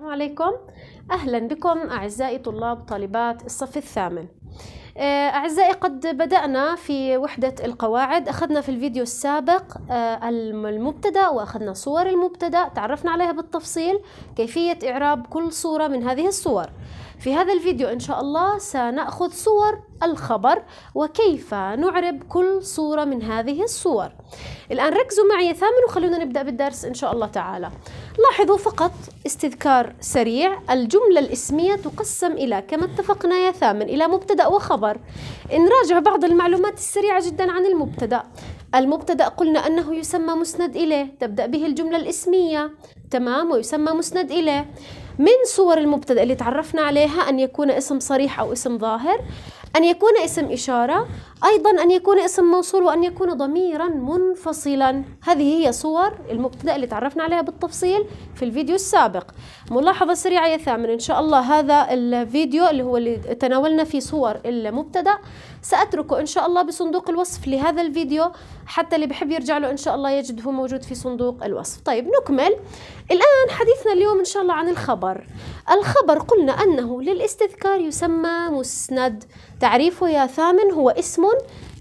السلام عليكم أهلا بكم أعزائي طلاب طالبات الصف الثامن آه، أعزائي قد بدأنا في وحدة القواعد أخذنا في الفيديو السابق آه، المبتدأ وأخذنا صور المبتدأ تعرفنا عليها بالتفصيل كيفية إعراب كل صورة من هذه الصور في هذا الفيديو إن شاء الله سنأخذ صور الخبر وكيف نعرب كل صورة من هذه الصور الآن ركزوا معي يا ثامن وخلونا نبدأ بالدرس إن شاء الله تعالى لاحظوا فقط استذكار سريع الجملة الاسمية تقسم إلى كما اتفقنا يا ثامن إلى مبتدأ وخبر نراجع بعض المعلومات السريعة جدا عن المبتدأ المبتدأ قلنا أنه يسمى مسند إليه تبدأ به الجملة الاسمية تمام ويسمى مسند إليه من صور المبتدا اللي تعرفنا عليها ان يكون اسم صريح او اسم ظاهر ان يكون اسم اشاره أيضا أن يكون اسم موصول وأن يكون ضميرا منفصلا هذه هي صور المبتدأ اللي تعرفنا عليها بالتفصيل في الفيديو السابق ملاحظة سريعة يا ثامر إن شاء الله هذا الفيديو اللي هو اللي تناولنا فيه صور المبتدأ سأتركه إن شاء الله بصندوق الوصف لهذا الفيديو حتى اللي بحب يرجع له إن شاء الله يجده موجود في صندوق الوصف طيب نكمل الآن حديثنا اليوم إن شاء الله عن الخبر الخبر قلنا أنه للاستذكار يسمى مسند تعريفه يا ثامن هو اسم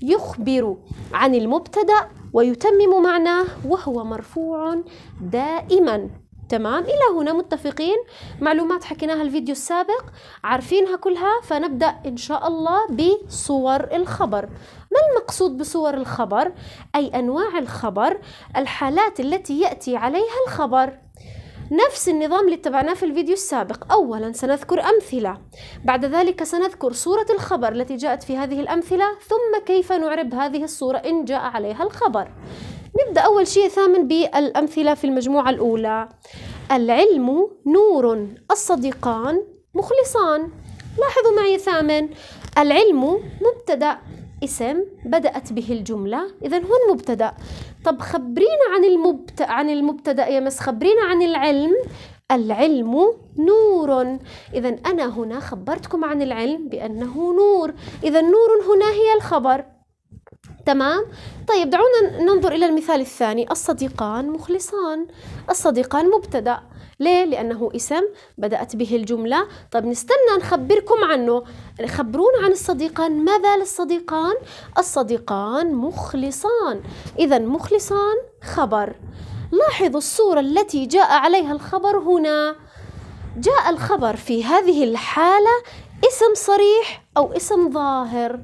يخبر عن المبتدأ ويتمم معناه وهو مرفوع دائما تمام إلى هنا متفقين معلومات حكيناها الفيديو السابق عارفينها كلها فنبدأ إن شاء الله بصور الخبر ما المقصود بصور الخبر؟ أي أنواع الخبر الحالات التي يأتي عليها الخبر نفس النظام اللي اتبعناه في الفيديو السابق أولا سنذكر أمثلة بعد ذلك سنذكر صورة الخبر التي جاءت في هذه الأمثلة ثم كيف نعرب هذه الصورة إن جاء عليها الخبر نبدأ أول شيء ثامن بالأمثلة في المجموعة الأولى العلم نور الصديقان مخلصان لاحظوا معي ثامن العلم مبتدأ اسم بدأت به الجملة إذا هون مبتدأ طب خبرينا عن المبت... عن المبتدأ يا مس خبرينا عن العلم العلم نور إذا أنا هنا خبرتكم عن العلم بأنه نور إذا نور هنا هي الخبر تمام طيب دعونا ننظر إلى المثال الثاني الصديقان مخلصان الصديقان مبتدأ ليه؟ لأنه اسم بدأت به الجملة طب نستنى نخبركم عنه خبرونا عن الصديقان ماذا للصديقان؟ الصديقان مخلصان إذا مخلصان خبر لاحظوا الصورة التي جاء عليها الخبر هنا جاء الخبر في هذه الحالة اسم صريح أو اسم ظاهر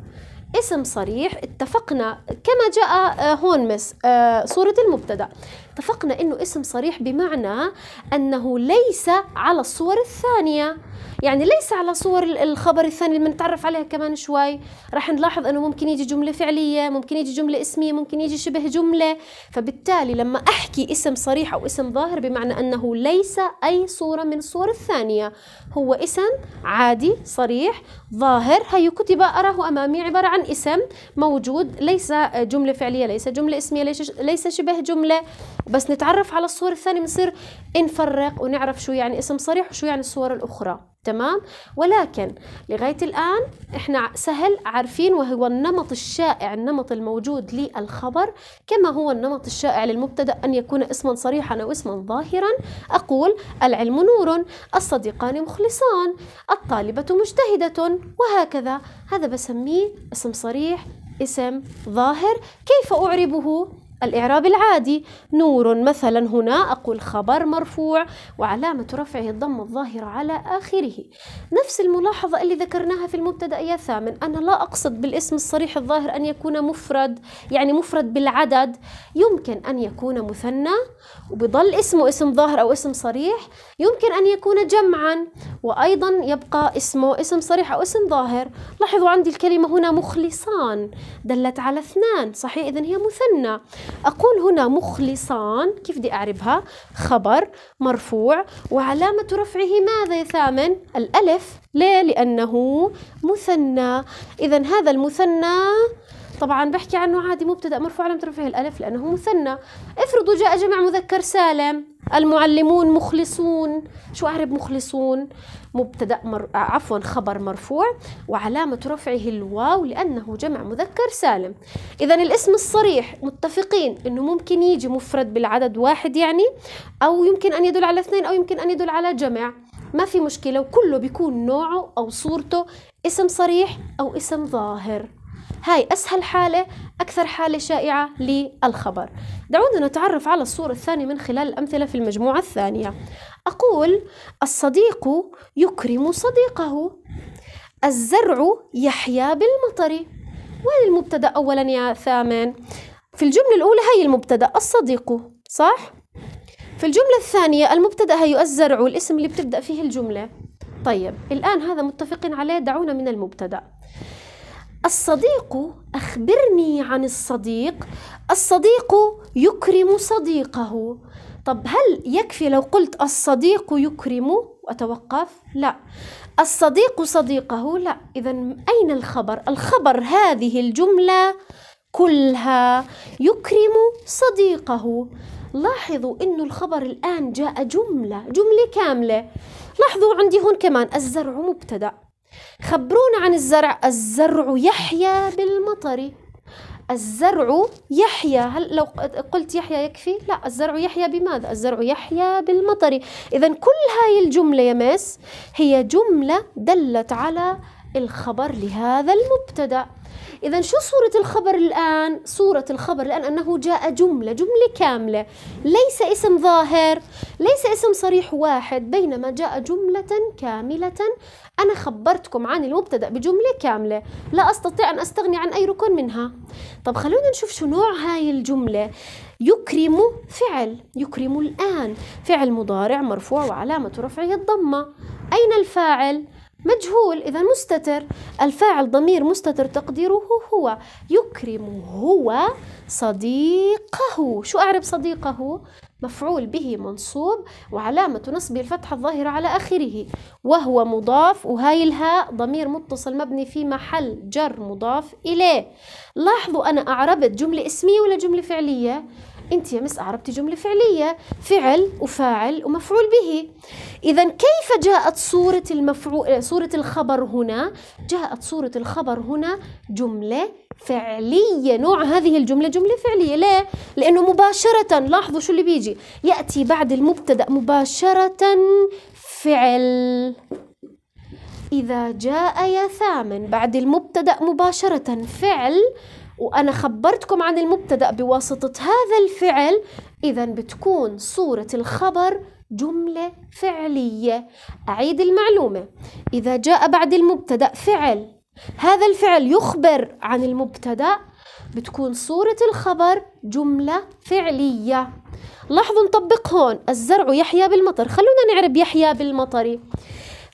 اسم صريح اتفقنا كما جاء آه، هونمس آه، صورة المبتدأ اتفقنا انه اسم صريح بمعنى انه ليس على الصور الثانية يعني ليس على صور الخبر الثاني اللي بنتعرف عليها كمان شوي راح نلاحظ انه ممكن يجي جملة فعلية ممكن يجي جملة اسمية ممكن يجي شبه جملة فبالتالي لما احكي اسم صريح او اسم ظاهر بمعنى انه ليس اي صورة من الصور الثانية هو اسم عادي صريح ظاهر هي كتب أراه أمامي عبارة عن اسم موجود ليس جملة فعلية ليس جملة اسمية ليس شبه جملة بس نتعرف على الصور الثانية بنصير نفرق ونعرف شو يعني اسم صريح وشو يعني الصور الأخرى تمام ولكن لغاية الآن إحنا سهل عارفين وهو النمط الشائع النمط الموجود للخبر كما هو النمط الشائع للمبتدأ أن يكون اسما صريحا أو اسما ظاهرا أقول العلم نور الصديقان مخلصان الطالبة مجتهدة وهكذا هذا بسميه اسم صريح اسم ظاهر كيف أعربه الإعراب العادي نور مثلا هنا أقول خبر مرفوع وعلامة رفعه الضم الظاهرة على آخره نفس الملاحظة اللي ذكرناها في المبتدأ يا ثامن أنا لا أقصد بالاسم الصريح الظاهر أن يكون مفرد يعني مفرد بالعدد يمكن أن يكون مثنى وبضل اسمه اسم ظاهر أو اسم صريح يمكن أن يكون جمعا وأيضا يبقى اسمه اسم صريح أو اسم ظاهر لاحظوا عندي الكلمة هنا مخلصان دلت على اثنان صحيح إذن هي مثنى أقول هنا مخلصان كيف بدي أعربها خبر مرفوع وعلامة رفعه ماذا يا ثامن الألف ليه لأنه مثنى إذا هذا المثنى طبعا بحكي عنه عادي مبتدا مرفوع علامه رفعه الالف لانه مثنى افرضوا جاء جمع مذكر سالم المعلمون مخلصون شو أعرب مخلصون مبتدأ مر... عفوا خبر مرفوع وعلامة رفعه الواو لأنه جمع مذكر سالم إذا الاسم الصريح متفقين أنه ممكن يجي مفرد بالعدد واحد يعني أو يمكن أن يدل على اثنين أو يمكن أن يدل على جمع ما في مشكلة وكله بيكون نوعه أو صورته اسم صريح أو اسم ظاهر هاي أسهل حالة أكثر حالة شائعة للخبر دعونا نتعرف على الصورة الثانية من خلال الأمثلة في المجموعة الثانية أقول الصديق يكرم صديقه الزرع يحيا بالمطر وين المبتدأ أولا يا ثامن؟ في الجملة الأولى هي المبتدأ الصديق صح؟ في الجملة الثانية المبتدأ هي الزرع الاسم اللي بتبدأ فيه الجملة طيب الآن هذا متفقين عليه دعونا من المبتدأ الصديق أخبرني عن الصديق الصديق يكرم صديقه طب هل يكفي لو قلت الصديق يكرم وأتوقف؟ لا الصديق صديقه لا إذا أين الخبر؟ الخبر هذه الجملة كلها يكرم صديقه لاحظوا إنه الخبر الآن جاء جملة جملة كاملة لاحظوا عندي هون كمان الزرع مبتدأ خبرونا عن الزرع الزرع يحيا بالمطر الزرع يحيا هل لو قلت يحيا يكفي لا الزرع يحيا بماذا الزرع يحيا بالمطر اذا كل هاي الجمله يا ماس هي جمله دلت على الخبر لهذا المبتدا إذا شو صورة الخبر الآن؟ صورة الخبر الآن أنه جاء جملة جملة كاملة ليس اسم ظاهر ليس اسم صريح واحد بينما جاء جملة كاملة أنا خبرتكم عن المبتدأ بجملة كاملة لا أستطيع أن أستغني عن أي ركن منها طب خلونا نشوف شو نوع هاي الجملة يكرم فعل يكرم الآن فعل مضارع مرفوع وعلامة رفعه الضمة أين الفاعل؟ مجهول إذا مستتر الفاعل ضمير مستتر تقديره هو يكرم هو صديقه شو أعرب صديقه؟ مفعول به منصوب وعلامة نصبه الفتحة الظاهرة على آخره وهو مضاف وهاي الهاء ضمير متصل مبني في محل جر مضاف إليه لاحظوا أنا أعربت جملة اسمية ولا جملة فعلية؟ أنت يا مس أعربتي جملة فعلية فعل وفاعل ومفعول به إذا كيف جاءت صورة المفعول صورة الخبر هنا جاءت صورة الخبر هنا جملة فعلية نوع هذه الجملة جملة فعلية ليه؟ لأنه مباشرة لاحظوا شو اللي بيجي يأتي بعد المبتدأ مباشرة فعل إذا جاء يا ثامن بعد المبتدأ مباشرة فعل وأنا خبرتكم عن المبتدأ بواسطة هذا الفعل إذا بتكون صورة الخبر جملة فعلية أعيد المعلومة إذا جاء بعد المبتدأ فعل هذا الفعل يخبر عن المبتدأ بتكون صورة الخبر جملة فعلية لاحظوا نطبق هون الزرع يحيى بالمطر خلونا نعرب يحيى بالمطر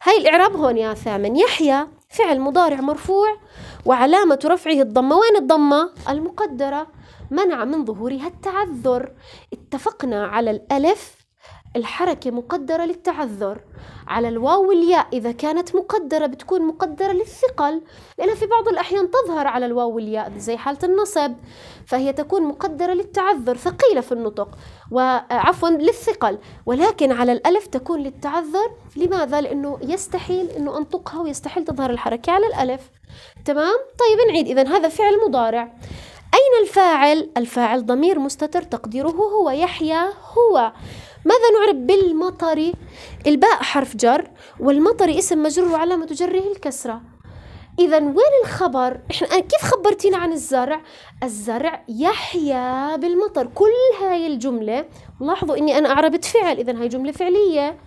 هاي الإعراب هون يا ثامن يحيى فعل مضارع مرفوع وعلامة رفعه الضمة وين الضمة؟ المقدرة منع من ظهورها التعذر اتفقنا على الألف الحركة مقدرة للتعذر على الواو والياء إذا كانت مقدرة بتكون مقدرة للثقل لأنها في بعض الأحيان تظهر على الواو والياء زي حالة النصب فهي تكون مقدرة للتعذر ثقيلة في النطق وعفوا آه، للثقل ولكن على الألف تكون للتعذر لماذا؟ لأنه يستحيل أنه أنطقها ويستحيل تظهر الحركة على الألف تمام؟ طيب نعيد إذا هذا فعل مضارع أين الفاعل؟ الفاعل ضمير مستتر تقديره هو يحيى هو ماذا نعرب بالمطر الباء حرف جر والمطر اسم مجرور وعلامة جره الكسرة إذا وين الخبر؟ إحنا كيف خبرتينا عن الزرع؟ الزرع يحيا بالمطر، كل هاي الجملة لاحظوا إني أنا أعربت فعل، إذا هاي جملة فعلية.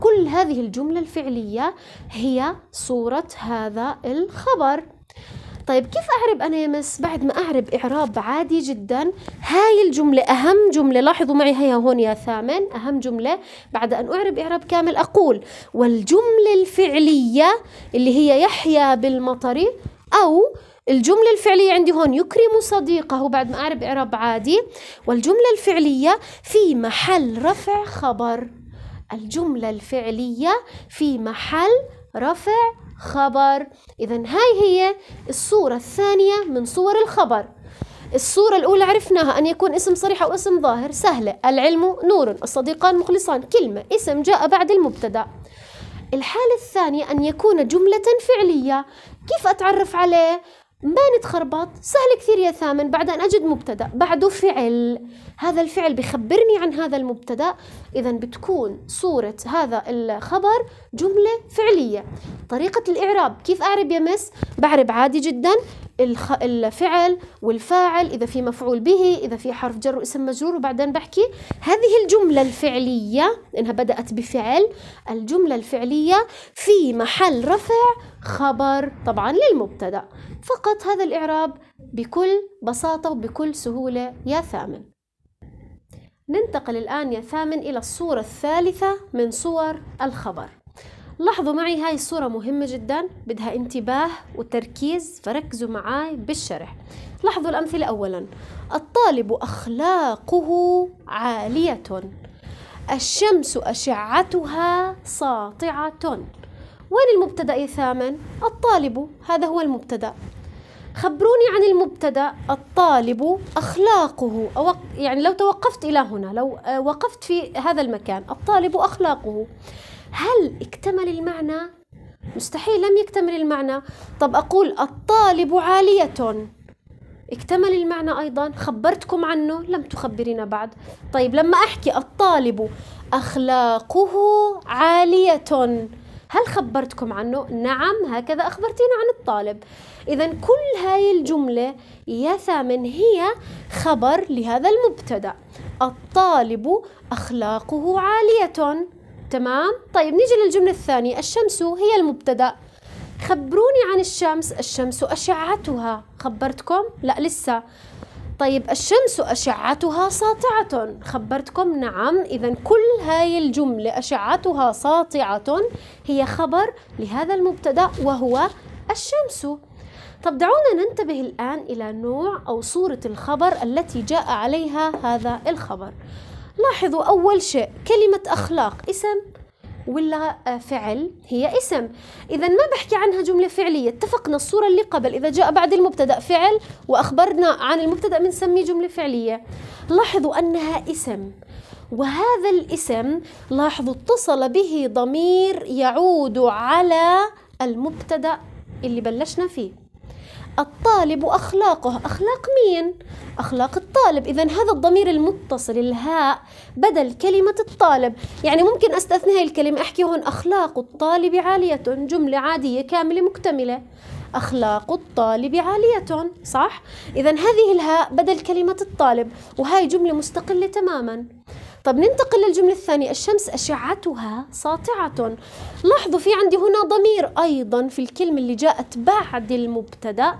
كل هذه الجملة الفعلية هي صورة هذا الخبر. طيب كيف أعرب أنا يا مس بعد ما أعرب إعراب عادي جدا هاي الجملة أهم جملة لاحظوا معي هيا هون يا ثامن أهم جملة بعد أن أعرب إعراب كامل أقول والجملة الفعلية اللي هي يحيى بالمطر أو الجملة الفعلية عندي هون يكرم صديقه بعد ما أعرب إعراب عادي والجملة الفعلية في محل رفع خبر الجملة الفعلية في محل رفع خبر إذا هاي هي الصورة الثانية من صور الخبر الصورة الأولى عرفناها أن يكون اسم صريح أو اسم ظاهر سهلة العلم نور الصديقان مخلصان كلمة اسم جاء بعد المبتدأ الحالة الثانية أن يكون جملة فعلية كيف أتعرف عليه؟ مباني تخربط سهل كثير يا ثامن بعد أن أجد مبتدأ بعده فعل هذا الفعل بخبرني عن هذا المبتدأ إذا بتكون صورة هذا الخبر جملة فعلية طريقة الإعراب كيف أعرب يا مس؟ بعرب عادي جدا الفعل والفاعل إذا في مفعول به إذا في حرف جر واسم مجرور وبعدين بحكي هذه الجملة الفعلية إنها بدأت بفعل الجملة الفعلية في محل رفع خبر طبعا للمبتدأ فقط هذا الإعراب بكل بساطة وبكل سهولة يا ثامن ننتقل الآن يا ثامن إلى الصورة الثالثة من صور الخبر لاحظوا معي هاي الصورة مهمة جدا بدها انتباه وتركيز فركزوا معاي بالشرح لاحظوا الأمثلة أولا الطالب أخلاقه عالية الشمس أشعتها ساطعة وين المبتدأ يا ثامن؟ الطالب هذا هو المبتدأ خبروني عن المبتدأ الطالب أخلاقه أو يعني لو توقفت إلى هنا لو آه، وقفت في هذا المكان الطالب أخلاقه هل اكتمل المعنى؟ مستحيل لم يكتمل المعنى طب أقول الطالب عالية اكتمل المعنى أيضا خبرتكم عنه لم تخبرينا بعد طيب لما أحكي الطالب أخلاقه عالية هل خبرتكم عنه؟ نعم هكذا أخبرتينا عن الطالب إذا كل هاي الجملة يا ثامن هي خبر لهذا المبتدأ الطالب أخلاقه عالية تمام؟ طيب نيجي للجملة الثانية الشمس هي المبتدأ خبروني عن الشمس الشمس أشعتها خبرتكم؟ لا لسه طيب الشمس أشعتها ساطعة خبرتكم نعم إذا كل هاي الجملة أشعتها ساطعة هي خبر لهذا المبتدأ وهو الشمس طب دعونا ننتبه الآن إلى نوع أو صورة الخبر التي جاء عليها هذا الخبر لاحظوا أول شيء كلمة أخلاق اسم ولا آه، فعل هي اسم إذا ما بحكي عنها جملة فعلية اتفقنا الصورة اللي قبل إذا جاء بعد المبتدأ فعل وأخبرنا عن المبتدأ بنسميه جملة فعلية لاحظوا أنها اسم وهذا الاسم لاحظوا اتصل به ضمير يعود على المبتدأ اللي بلشنا فيه الطالب وأخلاقه أخلاق مين؟ أخلاق الطالب إذا هذا الضمير المتصل الهاء بدل كلمة الطالب يعني ممكن أستثني هاي الكلمة أحكي هون أخلاق الطالب عالية جملة عادية كاملة مكتملة أخلاق الطالب عالية صح؟ إذا هذه الهاء بدل كلمة الطالب وهي جملة مستقلة تماماً طب ننتقل للجملة الثانية الشمس أشعتها ساطعة لاحظوا في عندي هنا ضمير أيضا في الكلمة اللي جاءت بعد المبتدأ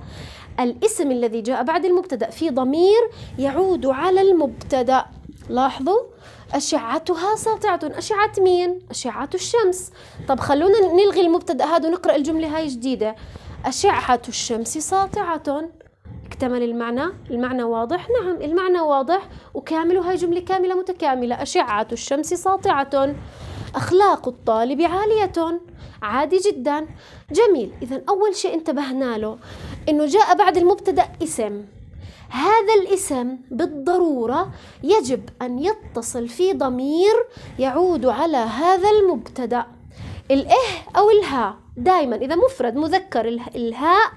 الاسم الذي جاء بعد المبتدأ في ضمير يعود على المبتدأ لاحظوا أشعتها ساطعة أشعة مين؟ أشعة الشمس طب خلونا نلغي المبتدأ هذا ونقرأ الجملة هاي جديدة أشعة الشمس ساطعة اكتمل المعنى المعنى واضح نعم المعنى واضح وكامل وهي جملة كاملة متكاملة أشعة الشمس ساطعة أخلاق الطالب عالية عادي جدا جميل إذا أول شيء انتبهنا له أنه جاء بعد المبتدأ اسم هذا الاسم بالضرورة يجب أن يتصل في ضمير يعود على هذا المبتدأ الإه أو الهاء دائما إذا مفرد مذكر الهاء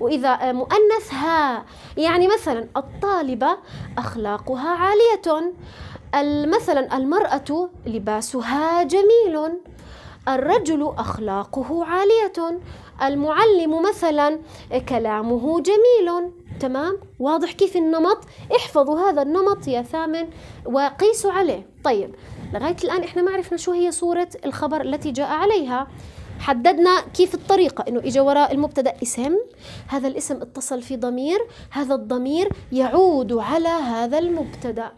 وإذا مؤنث ها يعني مثلا الطالبة أخلاقها عالية مثلا المرأة لباسها جميل الرجل أخلاقه عالية المعلم مثلا كلامه جميل تمام واضح كيف النمط احفظوا هذا النمط يا ثامن وقيسوا عليه طيب لغاية الآن إحنا ما عرفنا شو هي صورة الخبر التي جاء عليها حددنا كيف الطريقة إنه إجا وراء المبتدأ اسم هذا الاسم اتصل في ضمير هذا الضمير يعود على هذا المبتدأ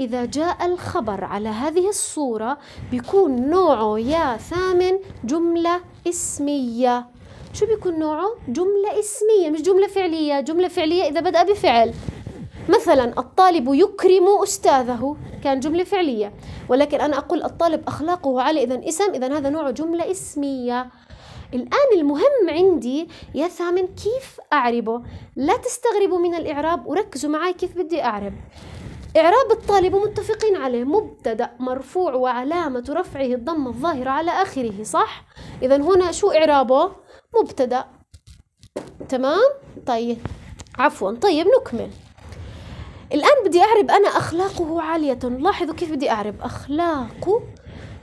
إذا جاء الخبر على هذه الصورة بيكون نوعه يا ثامن جملة اسمية شو بيكون نوعه؟ جملة اسمية مش جملة فعلية جملة فعلية إذا بدأ بفعل مثلا الطالب يكرم أستاذه كان جملة فعلية ولكن أنا أقول الطالب أخلاقه عالية إذا اسم إذا هذا نوع جملة اسمية الآن المهم عندي يا ثامن كيف أعربه لا تستغربوا من الإعراب وركزوا معي كيف بدي أعرب إعراب الطالب متفقين عليه مبتدأ مرفوع وعلامة رفعه الضمة الظاهرة على آخره صح؟ إذا هنا شو إعرابه؟ مبتدأ تمام؟ طيب عفوا طيب نكمل الآن بدي أعرب أنا أخلاقه عالية لاحظوا كيف بدي أعرب أخلاقه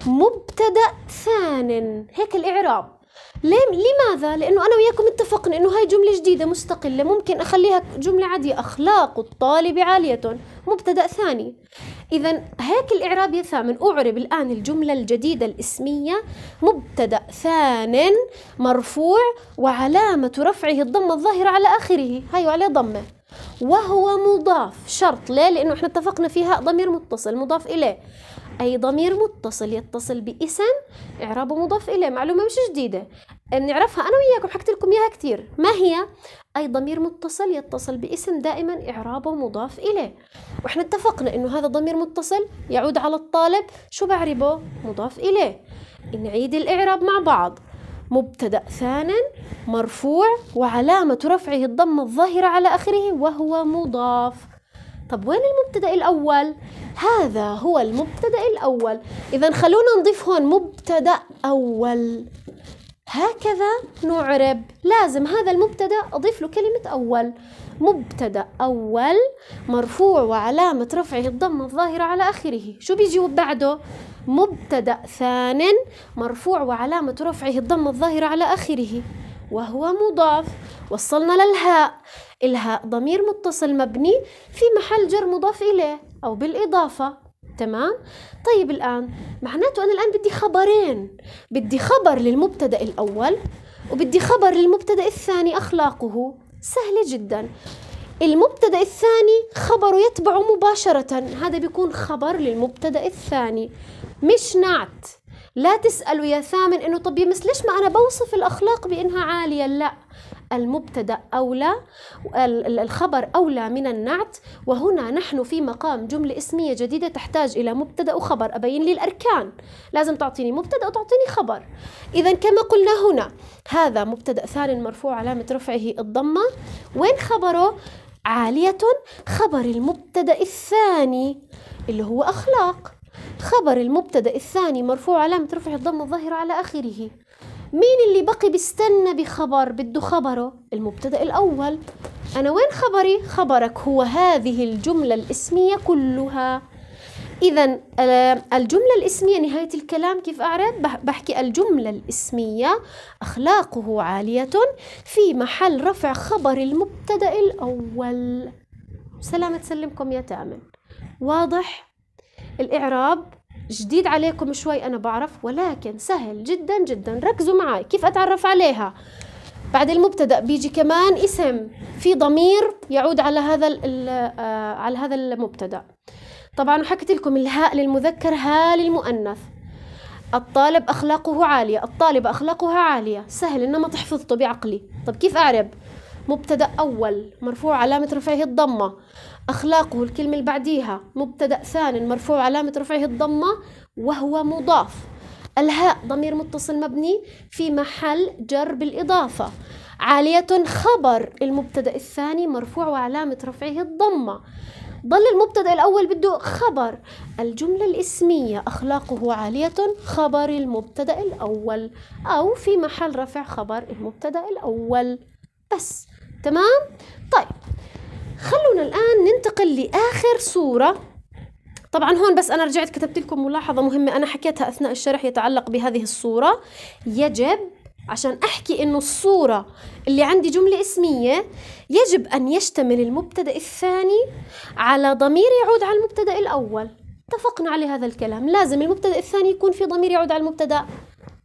مبتدأ ثان هيك الإعراب ليه لماذا؟ لأنه أنا وياكم اتفقنا إنه هاي جملة جديدة مستقلة ممكن أخليها جملة عادية أخلاق الطالب عالية مبتدأ ثاني إذا هيك الإعراب يا ثامن أعرب الآن الجملة الجديدة الإسمية مبتدأ ثان مرفوع وعلامة رفعه الضمة الظاهرة على آخره هاي عليه ضمة وهو مضاف شرط ليه لانه احنا اتفقنا فيها ضمير متصل مضاف اليه اي ضمير متصل يتصل باسم اعرابه مضاف اليه معلومه مش جديده بنعرفها انا وياكم حكيت لكم اياها كثير ما هي اي ضمير متصل يتصل باسم دائما اعرابه مضاف اليه واحنا اتفقنا انه هذا ضمير متصل يعود على الطالب شو بعربه مضاف اليه نعيد الاعراب مع بعض مبتدأ ثان مرفوع وعلامة رفعه الضمة الظاهرة على آخره وهو مضاف طب وين المبتدأ الأول؟ هذا هو المبتدأ الأول إذا خلونا نضيف هون مبتدأ أول هكذا نعرب لازم هذا المبتدا اضيف له كلمه اول مبتدا اول مرفوع وعلامه رفعه الضمه الظاهره على اخره شو بيجي بعده مبتدأ ثان مرفوع وعلامة رفعه الضمة الظاهرة على آخره وهو مضاف وصلنا للهاء الهاء ضمير متصل مبني في محل جر مضاف إليه أو بالإضافة تمام طيب الآن معناته أنا الآن بدي خبرين بدي خبر للمبتدأ الأول وبدي خبر للمبتدأ الثاني أخلاقه سهلة جدا المبتدا الثاني خبره يتبع مباشره هذا بيكون خبر للمبتدا الثاني مش نعت لا تسالوا يا ثامن انه طب يمس ليش ما انا بوصف الاخلاق بانها عاليه لا المبتدا اولى الخبر اولى من النعت وهنا نحن في مقام جمله اسميه جديده تحتاج الى مبتدا وخبر ابين لي الاركان لازم تعطيني مبتدا وتعطيني خبر اذا كما قلنا هنا هذا مبتدا ثان مرفوع علامه رفعه الضمه وين خبره عالية خبر المبتدأ الثاني اللي هو أخلاق خبر المبتدأ الثاني مرفوع علامة رفع الضم الظاهرة على آخره مين اللي بقي بيستنى بخبر بده خبره المبتدأ الأول أنا وين خبري؟ خبرك هو هذه الجملة الاسمية كلها إذا آه، الجملة الاسمية نهاية الكلام كيف أعرف؟ بحكي الجملة الاسمية أخلاقه عالية في محل رفع خبر المبتدأ الأول سلامة تسلمكم يا تامن واضح؟ الإعراب جديد عليكم شوي أنا بعرف ولكن سهل جدا جدا ركزوا معي كيف أتعرف عليها؟ بعد المبتدا بيجي كمان اسم في ضمير يعود على هذا آه، على هذا المبتدا طبعا وحكيت لكم الهاء للمذكر ها للمؤنث الطالب أخلاقه عالية الطالبة أخلاقها عالية سهل إنما تحفظته بعقلي طب كيف اعرب مبتدأ أول مرفوع علامة رفعه الضمة أخلاقه الكلمة اللي بعديها مبتدأ ثان مرفوع علامة رفعه الضمة وهو مضاف الهاء ضمير متصل مبني في محل جر بالإضافة عالية خبر المبتدأ الثاني مرفوع وعلامة رفعه الضمة ضل المبتدا الاول بده خبر الجمله الاسميه اخلاقه عاليه خبر المبتدا الاول او في محل رفع خبر المبتدا الاول بس تمام طيب خلونا الان ننتقل لاخر صوره طبعا هون بس انا رجعت كتبت لكم ملاحظه مهمه انا حكيتها اثناء الشرح يتعلق بهذه الصوره يجب عشان أحكي إنه الصورة اللي عندي جملة اسمية يجب أن يشتمل المبتدأ الثاني على ضمير يعود على المبتدأ الأول اتفقنا على هذا الكلام لازم المبتدأ الثاني يكون في ضمير يعود على المبتدأ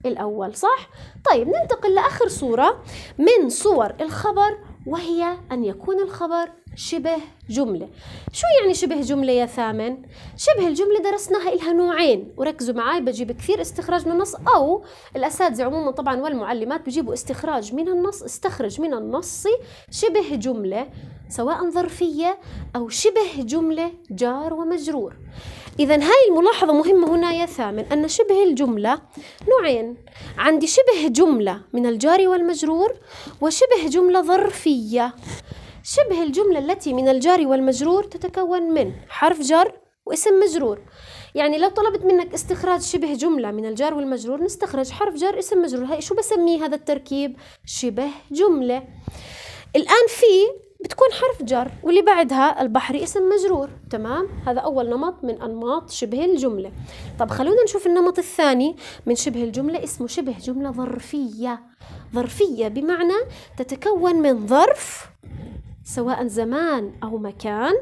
الأول صح؟ طيب ننتقل لآخر صورة من صور الخبر وهي أن يكون الخبر شبه جملة شو يعني شبه جملة يا ثامن؟ شبه الجملة درسناها إلها نوعين وركزوا معي بجيب كثير استخراج من النص أو الأساتذة عموما طبعا والمعلمات بجيبوا استخراج من النص استخرج من النص شبه جملة سواء ظرفية أو شبه جملة جار ومجرور إذا هاي الملاحظة مهمة هنا يا ثامن أن شبه الجملة نوعين عندي شبه جملة من الجار والمجرور وشبه جملة ظرفية شبه الجملة التي من الجار والمجرور تتكون من حرف جر واسم مجرور يعني لو طلبت منك استخراج شبه جملة من الجار والمجرور نستخرج حرف جر اسم مجرور هاي شو بسميه هذا التركيب شبه جملة الآن في بتكون حرف جر واللي بعدها البحري اسم مجرور تمام هذا أول نمط من أنماط شبه الجملة طب خلونا نشوف النمط الثاني من شبه الجملة اسمه شبه جملة ظرفية ظرفية بمعنى تتكون من ظرف سواء زمان أو مكان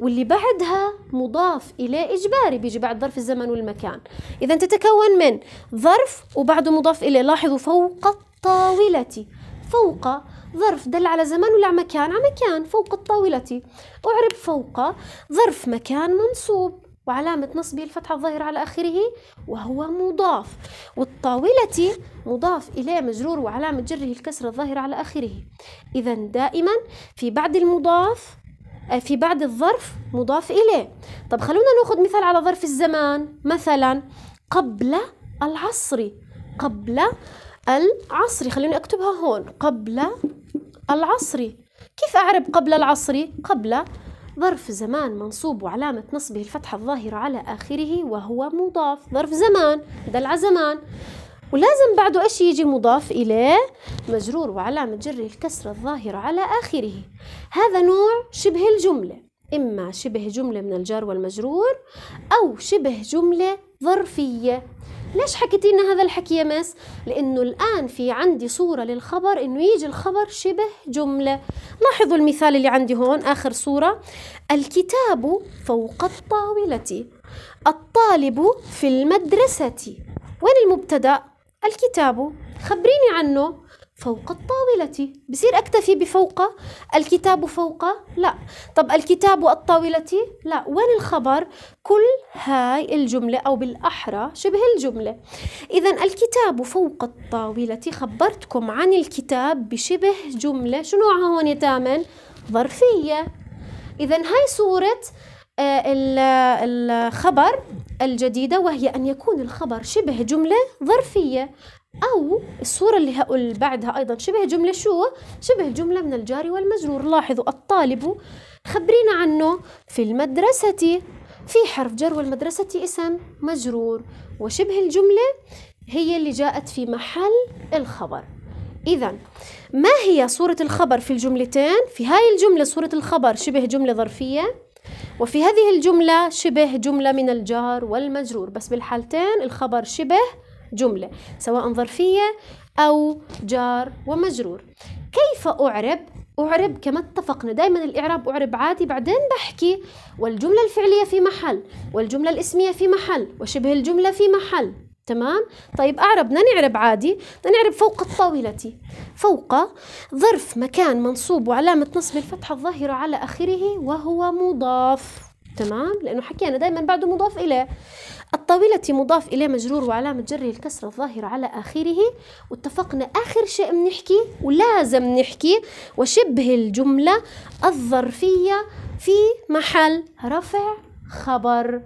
واللي بعدها مضاف إليه إجباري بيجي بعد ظرف الزمن والمكان إذا تتكون من ظرف وبعده مضاف إليه لاحظوا فوق الطاولة فوق ظرف دل على زمان ولا مكان على مكان فوق الطاولة أعرب فوق ظرف مكان منصوب وعلامة نصبه الفتحة الظاهرة على آخره وهو مضاف والطاولة مضاف إليه مجرور وعلامة جره الكسرة الظاهرة على آخره إذا دائما في بعد المضاف آه، في بعد الظرف مضاف إليه طب خلونا نأخذ مثال على ظرف الزمان مثلا قبل العصر قبل العصر خليني أكتبها هون قبل العصر كيف أعرب قبل العصر قبل ظرف زمان منصوب وعلامة نصبه الفتحة الظاهرة على آخره وهو مضاف ظرف زمان دل على زمان ولازم بعده إيش يجي مضاف إليه مجرور وعلامة جره الكسرة الظاهرة على آخره هذا نوع شبه الجملة إما شبه جملة من الجار والمجرور أو شبه جملة ظرفية ليش حكيتي لنا هذا الحكي يا مس لانه الان في عندي صوره للخبر انه يجي الخبر شبه جمله لاحظوا المثال اللي عندي هون اخر صوره الكتاب فوق الطاوله الطالب في المدرسه وين المبتدا الكتاب خبريني عنه فوق الطاولة بصير أكتفي بفوق الكتاب فوق لا طب الكتاب والطاولة لا وين الخبر كل هاي الجملة أو بالأحرى شبه الجملة إذا الكتاب فوق الطاولة خبرتكم عن الكتاب بشبه جملة شو نوعها هون تامن ظرفية إذا هاي صورة آه، الخبر الجديدة وهي أن يكون الخبر شبه جملة ظرفية أو الصورة اللي هقول بعدها أيضا شبه جملة شو؟ شبه جملة من الجار والمجرور لاحظوا الطالب خبرينا عنه في المدرسة في حرف جر والمدرسة اسم مجرور وشبه الجملة هي اللي جاءت في محل الخبر إذا ما هي صورة الخبر في الجملتين؟ في هاي الجملة صورة الخبر شبه جملة ظرفية وفي هذه الجملة شبه جملة من الجار والمجرور بس بالحالتين الخبر شبه جملة سواء ظرفية أو جار ومجرور كيف أعرب؟ أعرب كما اتفقنا دائما الإعراب أعرب عادي بعدين بحكي والجملة الفعلية في محل والجملة الاسمية في محل وشبه الجملة في محل تمام؟ طيب أعرب بدنا نعرب عادي بدنا نعرب فوق الطاولة فوق ظرف مكان منصوب وعلامة نصب الفتحة الظاهرة على آخره وهو مضاف تمام؟ لأنه حكينا دائما بعده مضاف إليه الطاولة مضاف إليه مجرور وعلامة جره الكسرة الظاهرة على آخره واتفقنا آخر شيء بنحكي ولازم نحكي وشبه الجملة الظرفية في محل رفع خبر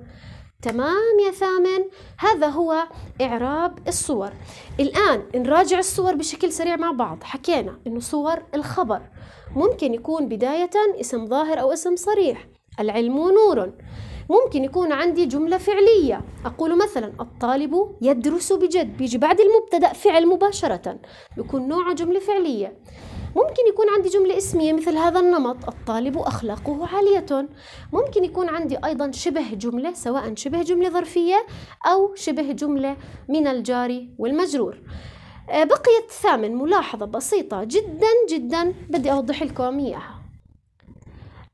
تمام يا ثامن هذا هو إعراب الصور الآن نراجع الصور بشكل سريع مع بعض حكينا إنه صور الخبر ممكن يكون بداية اسم ظاهر أو اسم صريح العلم نور ممكن يكون عندي جملة فعلية أقول مثلا الطالب يدرس بجد بيجي بعد المبتدأ فعل مباشرة يكون نوعه جملة فعلية ممكن يكون عندي جملة اسمية مثل هذا النمط الطالب أخلاقه عالية ممكن يكون عندي أيضا شبه جملة سواء شبه جملة ظرفية أو شبه جملة من الجاري والمجرور آه، بقيت ثامن ملاحظة بسيطة جدا جدا بدي أوضح لكم إياها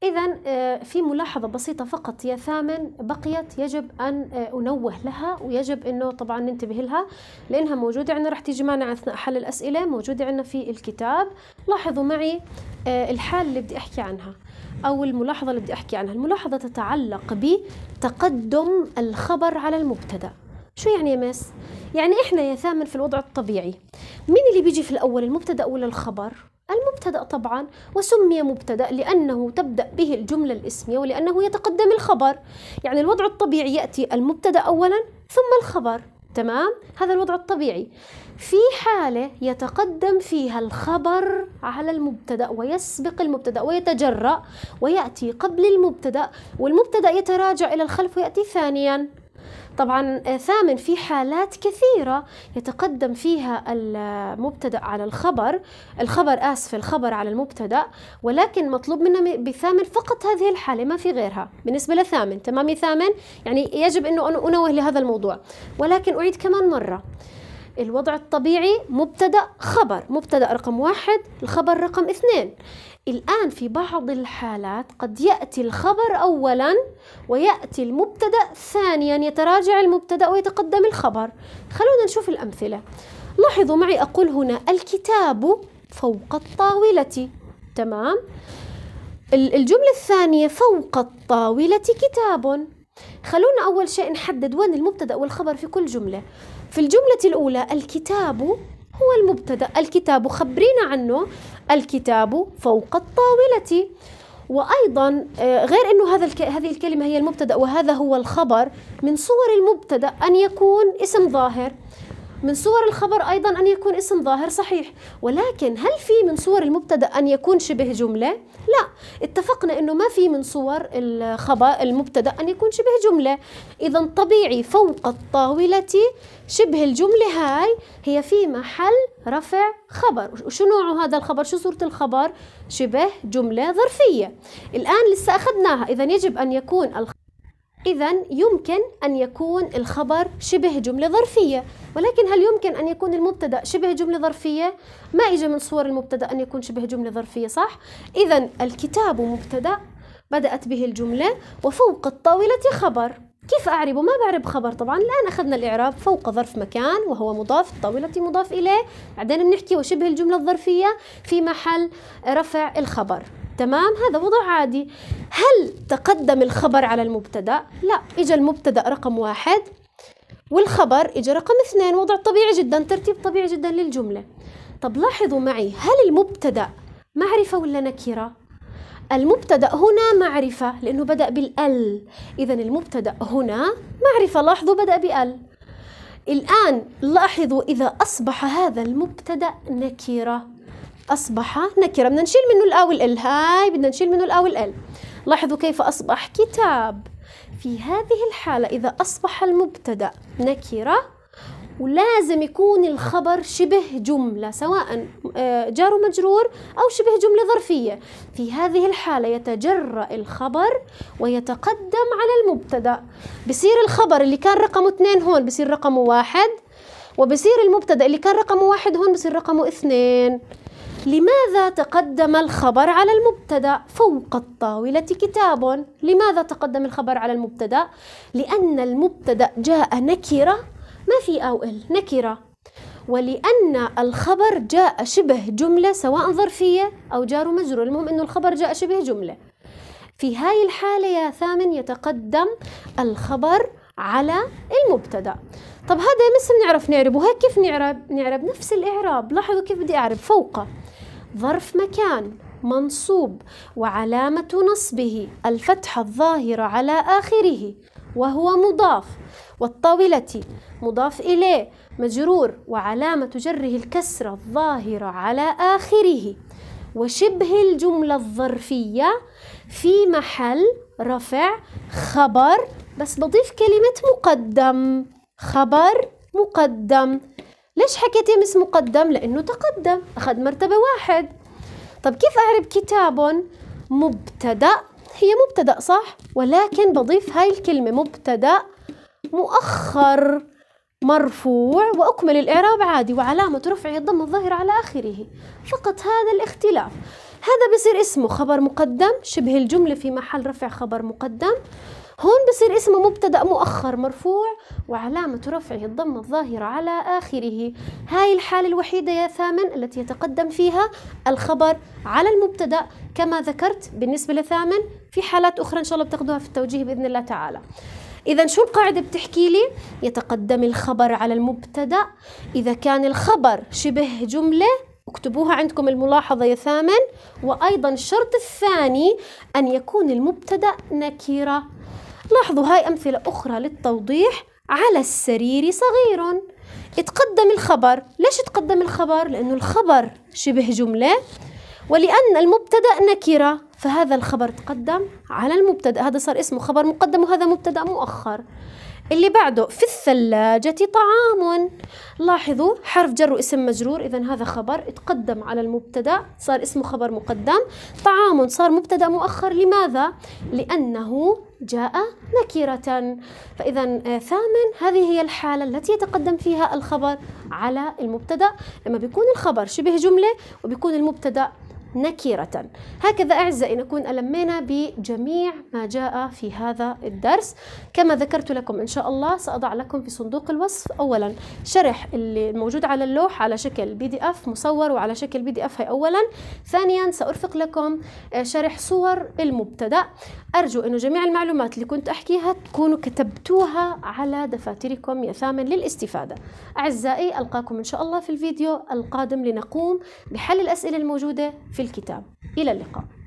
إذا آه، في ملاحظة بسيطة فقط يا ثامن بقيت يجب أن آه، أنوه لها ويجب أنه طبعا ننتبه لها لأنها موجودة عندنا رح تيجي معنا أثناء حل الأسئلة موجودة عندنا في الكتاب لاحظوا معي آه، الحال اللي بدي أحكي عنها أو الملاحظة اللي بدي أحكي عنها الملاحظة تتعلق بتقدم الخبر على المبتدأ شو يعني يا مس؟ يعني إحنا يا ثامن في الوضع الطبيعي مين اللي بيجي في الأول المبتدأ ولا الخبر؟ المبتدأ طبعا وسمي مبتدأ لأنه تبدأ به الجملة الاسمية ولأنه يتقدم الخبر يعني الوضع الطبيعي يأتي المبتدأ أولا ثم الخبر تمام هذا الوضع الطبيعي في حالة يتقدم فيها الخبر على المبتدأ ويسبق المبتدأ ويتجرأ ويأتي قبل المبتدأ والمبتدأ يتراجع إلى الخلف ويأتي ثانيا طبعا آه، ثامن في حالات كثيرة يتقدم فيها المبتدأ على الخبر الخبر آسف الخبر على المبتدأ ولكن مطلوب منا بثامن فقط هذه الحالة ما في غيرها بالنسبة لثامن تمام ثامن يعني يجب أنه أن أنوه لهذا الموضوع ولكن أعيد كمان مرة الوضع الطبيعي مبتدأ خبر مبتدأ رقم واحد الخبر رقم اثنين الآن في بعض الحالات قد يأتي الخبر أولا ويأتي المبتدأ ثانيا يتراجع المبتدأ ويتقدم الخبر خلونا نشوف الأمثلة لاحظوا معي أقول هنا الكتاب فوق الطاولة تمام الجملة الثانية فوق الطاولة كتاب خلونا أول شيء نحدد وين المبتدأ والخبر في كل جملة في الجملة الأولى الكتاب هو المبتدأ الكتاب خبرينا عنه الكتاب فوق الطاولة وايضا آه، غير انه هذا هذه الكلمه هي المبتدا وهذا هو الخبر من صور المبتدا ان يكون اسم ظاهر من صور الخبر أيضا أن يكون اسم ظاهر صحيح ولكن هل في من صور المبتدأ أن يكون شبه جملة؟ لا اتفقنا أنه ما في من صور الخبر المبتدأ أن يكون شبه جملة إذا طبيعي فوق الطاولة شبه الجملة هاي هي في محل رفع خبر وشو نوع هذا الخبر شو صورة الخبر شبه جملة ظرفية الآن لسه أخذناها إذا يجب أن يكون الخبر إذا يمكن أن يكون الخبر شبه جملة ظرفية ولكن هل يمكن أن يكون المبتدأ شبه جملة ظرفية؟ ما إجا من صور المبتدأ أن يكون شبه جملة ظرفية صح؟ إذا الكتاب مبتدأ بدأت به الجملة وفوق الطاولة خبر كيف أعربه؟ ما بعرب خبر طبعا الآن أخذنا الإعراب فوق ظرف مكان وهو مضاف الطاولة مضاف إليه بعدين بنحكي وشبه الجملة الظرفية في محل رفع الخبر تمام هذا وضع عادي هل تقدم الخبر على المبتدا لا اجى المبتدا رقم واحد والخبر اجى رقم اثنين وضع طبيعي جدا ترتيب طبيعي جدا للجمله طب لاحظوا معي هل المبتدا معرفه ولا نكره المبتدا هنا معرفه لانه بدا بالال اذا المبتدا هنا معرفه لاحظوا بدا بال الان لاحظوا اذا اصبح هذا المبتدا نكره أصبح نكرة بدنا نشيل منه الأ والإل هاي بدنا نشيل منه الأ والإل لاحظوا كيف أصبح كتاب في هذه الحالة إذا أصبح المبتدأ نكرة ولازم يكون الخبر شبه جملة سواء آه، جار مجرور أو شبه جملة ظرفية في هذه الحالة يتجرأ الخبر ويتقدم على المبتدأ بصير الخبر اللي كان رقمه اثنين هون بصير رقمه واحد وبصير المبتدأ اللي كان رقمه واحد هون بصير رقمه اثنين لماذا تقدم الخبر على المبتدا فوق الطاوله كتاب لماذا تقدم الخبر على المبتدا لان المبتدا جاء نكره ما في او ال نكره ولأن الخبر جاء شبه جملة سواء ظرفية أو جار ومجرور المهم أنه الخبر جاء شبه جملة في هاي الحالة يا ثامن يتقدم الخبر على المبتدأ طب هذا مس بنعرف نعرب وهيك كيف نعرب نعرب نفس الإعراب لاحظوا كيف بدي أعرب فوقه ظرف مكان منصوب وعلامة نصبه الفتحة الظاهرة على آخره وهو مضاف والطاولة مضاف إليه مجرور وعلامة جره الكسرة الظاهرة على آخره وشبه الجملة الظرفية في محل رفع خبر بس بضيف كلمة مقدم خبر مقدم ليش حكيت يمس مقدم لأنه تقدم أخذ مرتبة واحد طب كيف أعرب كتاب مبتدأ هي مبتدأ صح ولكن بضيف هاي الكلمة مبتدأ مؤخر مرفوع وأكمل الإعراب عادي وعلامة رفعه الضم الظاهر على آخره فقط هذا الاختلاف هذا بصير اسمه خبر مقدم شبه الجملة في محل رفع خبر مقدم هون بصير اسمه مبتدا مؤخر مرفوع وعلامه رفعه الضمه الظاهره على اخره هاي الحاله الوحيده يا ثامن التي يتقدم فيها الخبر على المبتدا كما ذكرت بالنسبه لثامن في حالات اخرى ان شاء الله بتاخذوها في التوجيه باذن الله تعالى إذا شو القاعدة بتحكي لي؟ يتقدم الخبر على المبتدأ إذا كان الخبر شبه جملة اكتبوها عندكم الملاحظة يا ثامن وأيضا الشرط الثاني أن يكون المبتدأ نكرة لاحظوا هاي أمثلة أخرى للتوضيح على السرير صغير اتقدم الخبر ليش اتقدم الخبر؟ لأنه الخبر شبه جملة ولأن المبتدأ نكرة فهذا الخبر تقدم على المبتدأ هذا صار اسمه خبر مقدم وهذا مبتدأ مؤخر اللي بعده في الثلاجة طعام لاحظوا حرف جر واسم مجرور إذا هذا خبر تقدم على المبتدأ صار اسمه خبر مقدم طعام صار مبتدأ مؤخر لماذا؟ لأنه جاء نكرة فإذا آه، ثامن هذه هي الحالة التي يتقدم فيها الخبر على المبتدأ لما بيكون الخبر شبه جملة وبيكون المبتدأ نكيرة هكذا أعزائي نكون ألمينا بجميع ما جاء في هذا الدرس كما ذكرت لكم إن شاء الله سأضع لكم في صندوق الوصف أولا شرح اللي موجود على اللوح على شكل بي دي أف مصور وعلى شكل بي دي أف هي أولا ثانيا سأرفق لكم شرح صور المبتدأ أرجو أنه جميع المعلومات اللي كنت أحكيها تكونوا كتبتوها على دفاتركم يا ثامن للاستفادة أعزائي ألقاكم إن شاء الله في الفيديو القادم لنقوم بحل الأسئلة الموجودة في الكتاب إلى اللقاء